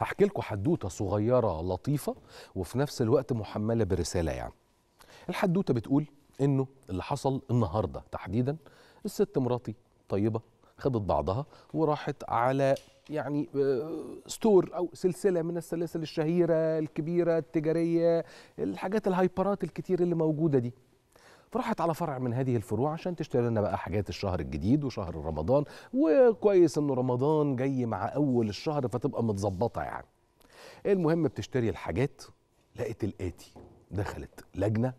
هحكي لكم حدوته صغيره لطيفه وفي نفس الوقت محمله برساله يعني الحدوته بتقول انه اللي حصل النهارده تحديدا الست مراتي طيبه خدت بعضها وراحت على يعني آه، ستور او سلسله من السلاسل الشهيره الكبيره التجاريه الحاجات الهايبرات الكتير اللي موجوده دي فراحت على فرع من هذه الفروع عشان تشتري لنا بقى حاجات الشهر الجديد وشهر رمضان وكويس انه رمضان جاي مع اول الشهر فتبقى متظبطه يعني المهم بتشتري الحاجات لقيت الاتي دخلت لجنه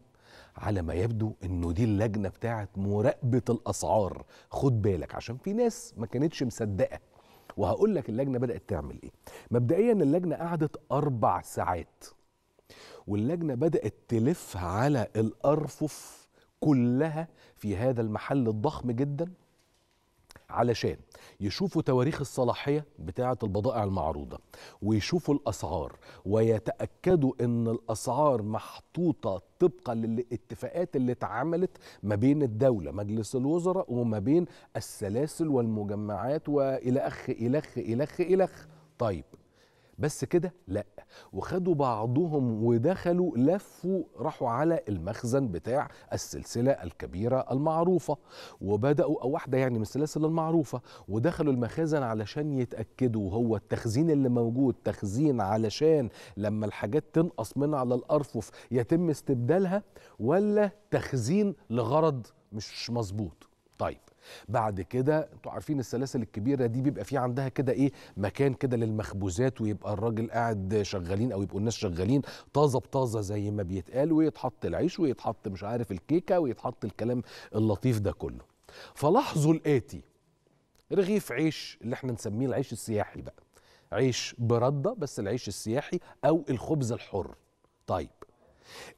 على ما يبدو انه دي اللجنه بتاعه مراقبه الاسعار خد بالك عشان في ناس ما كانتش مصدقه وهقول لك اللجنه بدات تعمل ايه مبدئيا اللجنه قعدت اربع ساعات واللجنه بدات تلف على الارفف كلها في هذا المحل الضخم جدا علشان يشوفوا تواريخ الصلاحية بتاعة البضائع المعروضة ويشوفوا الأسعار ويتأكدوا أن الأسعار محطوطة طبقا للاتفاقات اللي اتعملت ما بين الدولة مجلس الوزراء وما بين السلاسل والمجمعات وإلى أخ إلخ إلخ إلخ طيب بس كده لا وخدوا بعضهم ودخلوا لفوا راحوا على المخزن بتاع السلسله الكبيره المعروفه وبداوا او واحده يعني من السلاسل المعروفه ودخلوا المخازن علشان يتاكدوا هو التخزين اللي موجود تخزين علشان لما الحاجات تنقص من على الارفف يتم استبدالها ولا تخزين لغرض مش مظبوط طيب بعد كده انتوا عارفين السلاسل الكبيره دي بيبقى في عندها كده ايه مكان كده للمخبوزات ويبقى الراجل قاعد شغالين او يبقوا الناس شغالين طازه بطازه زي ما بيتقال ويتحط العيش ويتحط مش عارف الكيكه ويتحط الكلام اللطيف ده كله فلاحظوا الاتي رغيف عيش اللي احنا نسميه العيش السياحي بقى عيش برده بس العيش السياحي او الخبز الحر طيب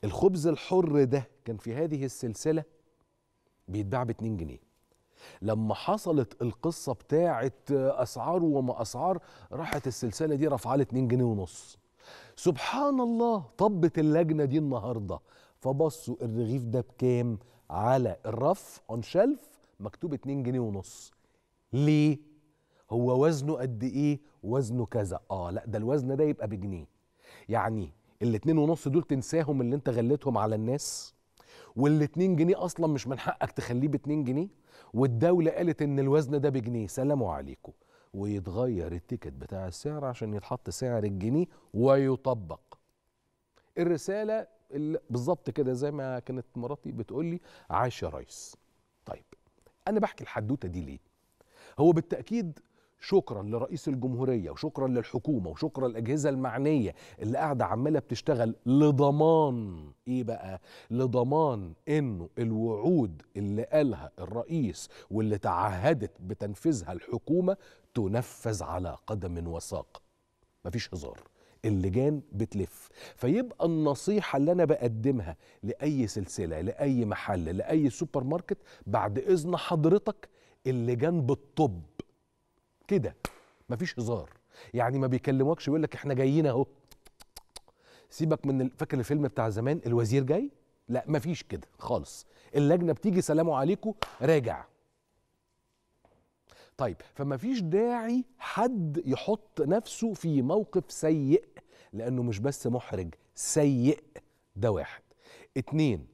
الخبز الحر ده كان في هذه السلسله بيتباع ب 2 جنيه لما حصلت القصه بتاعه اسعار وما اسعار راحت السلسله دي رفعها ل 2 جنيه ونص سبحان الله طبت اللجنه دي النهارده فبصوا الرغيف ده بكام على الرف اون شلف مكتوب 2 جنيه ونص ليه هو وزنه قد ايه وزنه كذا اه لا ده الوزن ده يبقى بجنيه يعني الاتنين ونص دول تنساهم اللي انت غليتهم على الناس وال2 جنيه اصلا مش من حقك تخليه ب2 جنيه والدوله قالت ان الوزن ده بجنيه سلام عليكم ويتغير التيكت بتاع السعر عشان يتحط سعر الجنيه ويطبق الرساله بالظبط كده زي ما كانت مراتي بتقول لي عاش يا ريس طيب انا بحكي الحدوته دي ليه هو بالتاكيد شكرا لرئيس الجمهوريه وشكرا للحكومه وشكرا للاجهزه المعنيه اللي قاعده عماله بتشتغل لضمان ايه بقى لضمان انه الوعود اللي قالها الرئيس واللي تعهدت بتنفيذها الحكومه تنفذ على قدم وساق مفيش هزار اللجان بتلف فيبقى النصيحة اللي أنا بقدمها لأي سلسلة لأي محل لأي سوبر ماركت بعد إذن حضرتك اللجان بالطب كده مفيش هزار يعني ما بيكلموكش ويقول لك احنا جايين اهو سيبك من فاكر الفيلم بتاع زمان الوزير جاي لا مفيش كده خالص اللجنه بتيجي سلام عليكم راجع طيب فما فيش داعي حد يحط نفسه في موقف سيء لانه مش بس محرج سيء ده واحد اتنين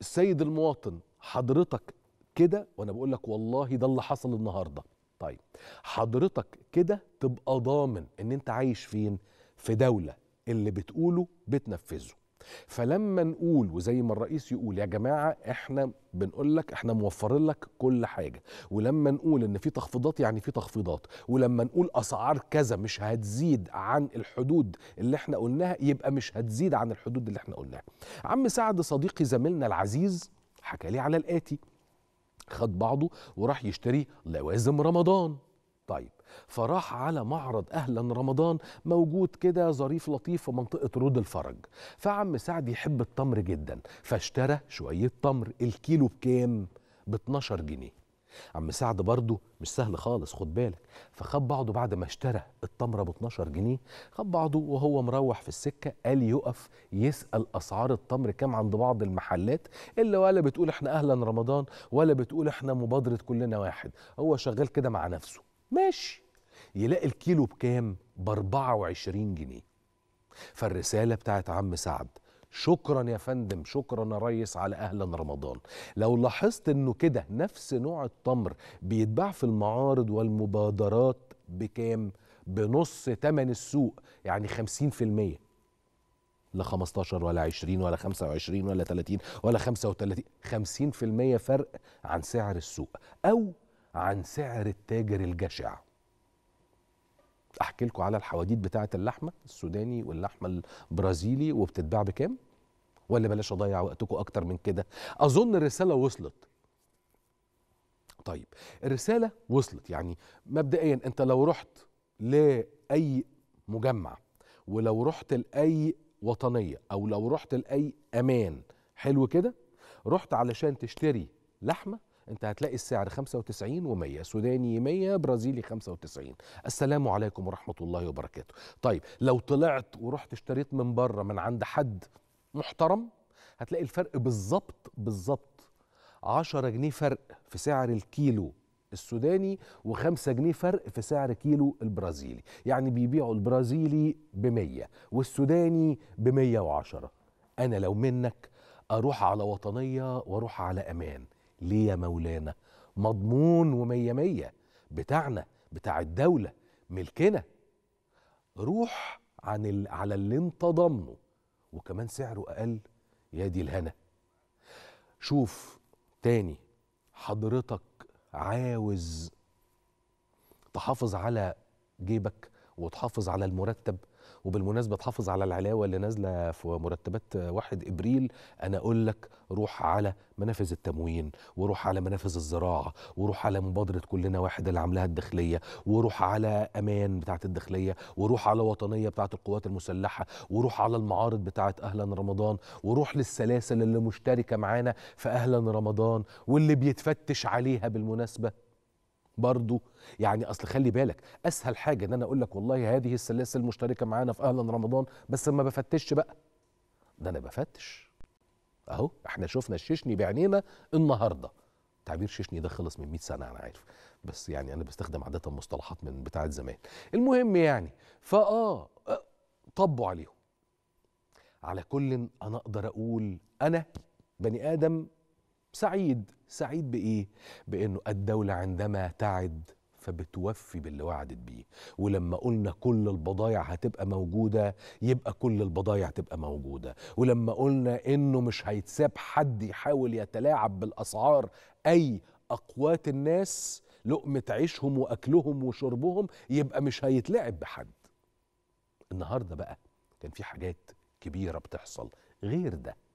السيد المواطن حضرتك كده وانا بقول لك والله ده اللي حصل النهارده طيب حضرتك كده تبقى ضامن ان انت عايش فين في دولة اللي بتقوله بتنفذه فلما نقول وزي ما الرئيس يقول يا جماعة احنا بنقول لك احنا موفرين لك كل حاجة ولما نقول ان في تخفيضات يعني في تخفيضات ولما نقول اسعار كذا مش هتزيد عن الحدود اللي احنا قلناها يبقى مش هتزيد عن الحدود اللي احنا قلناها عم سعد صديقي زميلنا العزيز حكى لي على الآتي خد بعضه وراح يشتري لوازم رمضان طيب فراح على معرض اهلا رمضان موجود كده ظريف لطيف في منطقه رود الفرج فعم سعد يحب التمر جدا فاشترى شويه تمر الكيلو بكام ب 12 جنيه عم سعد برضه مش سهل خالص خد بالك فخد بعضه بعد ما اشترى التمره ب 12 جنيه خد بعضه وهو مروح في السكه قال يقف يسال اسعار التمر كام عند بعض المحلات اللي ولا بتقول احنا اهلا رمضان ولا بتقول احنا مبادره كلنا واحد هو شغال كده مع نفسه ماشي يلاقي الكيلو بكام ب 24 جنيه فالرساله بتاعت عم سعد شكرا يا فندم شكرا يا ريس على اهلا رمضان لو لاحظت انه كده نفس نوع التمر بيتباع في المعارض والمبادرات بكام بنص تمن السوق يعني 50% لا 15 ولا 20 ولا 25 ولا 30 ولا 35 50% فرق عن سعر السوق او عن سعر التاجر الجشع احكي لكم على الحواديت بتاعه اللحمه السوداني واللحمه البرازيلي وبتتباع بكام ولا بلاش اضيع وقتكم اكتر من كده اظن الرساله وصلت طيب الرساله وصلت يعني مبدئيا انت لو رحت لاي مجمع ولو رحت لاي وطنيه او لو رحت لاي امان حلو كده رحت علشان تشتري لحمه انت هتلاقي السعر 95 و100 سوداني 100 برازيلي 95 السلام عليكم ورحمه الله وبركاته طيب لو طلعت ورحت اشتريت من بره من عند حد محترم هتلاقي الفرق بالظبط بالظبط 10 جنيه فرق في سعر الكيلو السوداني و5 جنيه فرق في سعر كيلو البرازيلي يعني بيبيعوا البرازيلي ب100 والسوداني ب110 انا لو منك اروح على وطنيه واروح على امان ليه يا مولانا مضمون و مية بتاعنا بتاع الدولة ملكنا روح عن ال... على اللي انت ضمنه وكمان سعره اقل يا دي الهنا شوف تاني حضرتك عاوز تحافظ على جيبك وتحافظ على المرتب وبالمناسبه تحافظ على العلاوه اللي نازله في مرتبات 1 ابريل انا اقول لك روح على منافذ التموين وروح على منافذ الزراعه وروح على مبادره كلنا واحد اللي عاملاها الداخليه وروح على امان بتاعه الداخليه وروح على وطنيه بتاعه القوات المسلحه وروح على المعارض بتاعه اهلا رمضان وروح للسلاسل اللي مشتركه معانا في اهلا رمضان واللي بيتفتش عليها بالمناسبه برضه يعني اصل خلي بالك اسهل حاجه ان انا اقول لك والله هذه السلاسل المشتركه معانا في اهلا رمضان بس ما بفتش بقى ده انا بفتش اهو احنا شفنا الشيشني بعينينا النهارده تعبير شيشني ده خلص من 100 سنه انا عارف بس يعني انا بستخدم عاده مصطلحات من بتاعه زمان المهم يعني فاه طبوا عليهم على كل انا اقدر اقول انا بني ادم سعيد سعيد بإيه؟ بإنه الدولة عندما تعد فبتوفي باللي وعدت بيه ولما قلنا كل البضايع هتبقى موجودة يبقى كل البضايع تبقى موجودة ولما قلنا إنه مش هيتساب حد يحاول يتلاعب بالأسعار أي أقوات الناس لقمة عيشهم وأكلهم وشربهم يبقى مش هيتلعب بحد النهاردة بقى كان في حاجات كبيرة بتحصل غير ده